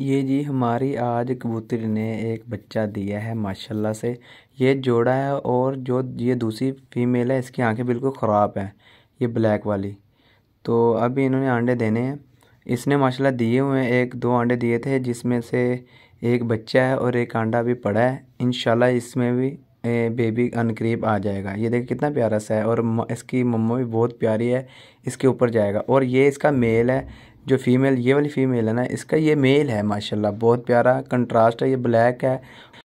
ये जी हमारी आज कबूतरी ने एक बच्चा दिया है माशाल्लाह से ये जोड़ा है और जो ये दूसरी फीमेल है इसकी आंखें बिल्कुल ख़राब हैं ये ब्लैक वाली तो अभी इन्होंने अंडे देने हैं इसने माशाल्लाह दिए हुए हैं एक दो अंडे दिए थे जिसमें से एक बच्चा है और एक अंडा भी पड़ा है इन इसमें भी बेबी अनकरीब आ जाएगा ये देखिए कितना प्यारा सा है और इसकी मम्मा भी बहुत प्यारी है इसके ऊपर जाएगा और ये इसका मेल है जो फीमेल ये वाली फीमेल है ना इसका ये मेल है माशाल्लाह बहुत प्यारा कंट्रास्ट है ये ब्लैक है